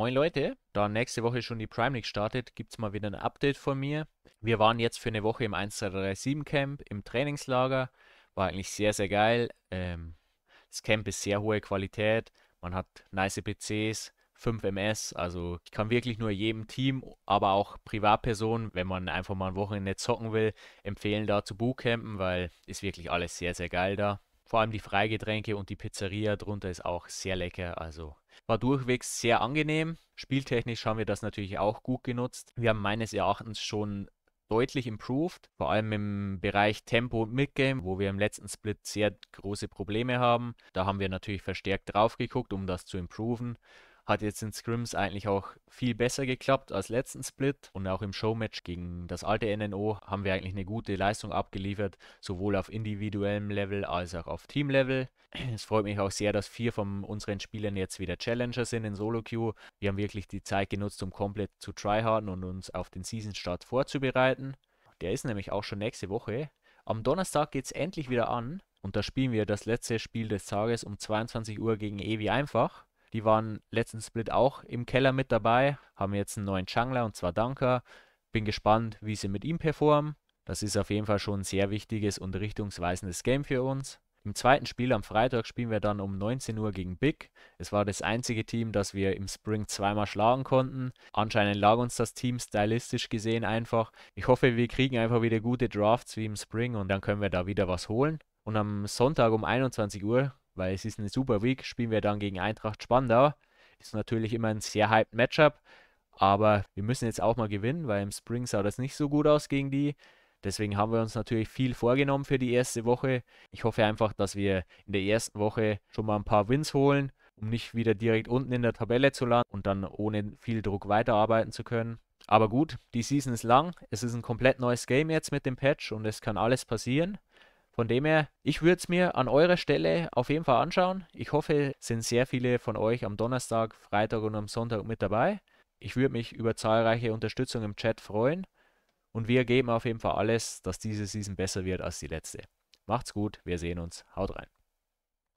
Moin Leute, da nächste Woche schon die Prime League startet, gibt es mal wieder ein Update von mir. Wir waren jetzt für eine Woche im 1337 Camp, im Trainingslager. War eigentlich sehr, sehr geil. Ähm, das Camp ist sehr hohe Qualität. Man hat nice PCs, 5 MS. Also ich kann wirklich nur jedem Team, aber auch Privatpersonen, wenn man einfach mal ein Wochenende zocken will, empfehlen da zu Bootcampen, weil ist wirklich alles sehr, sehr geil da. Vor allem die Freigetränke und die Pizzeria drunter ist auch sehr lecker. Also war durchwegs sehr angenehm. Spieltechnisch haben wir das natürlich auch gut genutzt. Wir haben meines Erachtens schon deutlich improved, vor allem im Bereich Tempo und Midgame, wo wir im letzten Split sehr große Probleme haben. Da haben wir natürlich verstärkt drauf geguckt, um das zu improven. Hat jetzt in Scrims eigentlich auch viel besser geklappt als letzten Split und auch im Showmatch gegen das alte NNO haben wir eigentlich eine gute Leistung abgeliefert, sowohl auf individuellem Level als auch auf Teamlevel. Es freut mich auch sehr, dass vier von unseren Spielern jetzt wieder Challenger sind in Solo Queue. Wir haben wirklich die Zeit genutzt, um komplett zu tryharden und uns auf den Season Start vorzubereiten. Der ist nämlich auch schon nächste Woche. Am Donnerstag geht es endlich wieder an und da spielen wir das letzte Spiel des Tages um 22 Uhr gegen Evi einfach. Die waren letzten Split auch im Keller mit dabei, haben jetzt einen neuen Jungler und zwar Danker. Bin gespannt, wie sie mit ihm performen. Das ist auf jeden Fall schon ein sehr wichtiges und richtungsweisendes Game für uns. Im zweiten Spiel am Freitag spielen wir dann um 19 Uhr gegen Big. Es war das einzige Team, das wir im Spring zweimal schlagen konnten. Anscheinend lag uns das Team stylistisch gesehen einfach. Ich hoffe, wir kriegen einfach wieder gute Drafts wie im Spring und dann können wir da wieder was holen. Und am Sonntag um 21 Uhr weil es ist eine Super Week, spielen wir dann gegen Eintracht Spandau. Ist natürlich immer ein sehr hyped Matchup, aber wir müssen jetzt auch mal gewinnen, weil im Spring sah das nicht so gut aus gegen die. Deswegen haben wir uns natürlich viel vorgenommen für die erste Woche. Ich hoffe einfach, dass wir in der ersten Woche schon mal ein paar Wins holen, um nicht wieder direkt unten in der Tabelle zu landen und dann ohne viel Druck weiterarbeiten zu können. Aber gut, die Season ist lang. Es ist ein komplett neues Game jetzt mit dem Patch und es kann alles passieren. Von dem her, ich würde es mir an eurer Stelle auf jeden Fall anschauen. Ich hoffe, es sind sehr viele von euch am Donnerstag, Freitag und am Sonntag mit dabei. Ich würde mich über zahlreiche Unterstützung im Chat freuen. Und wir geben auf jeden Fall alles, dass diese Season besser wird als die letzte. Macht's gut, wir sehen uns, haut rein.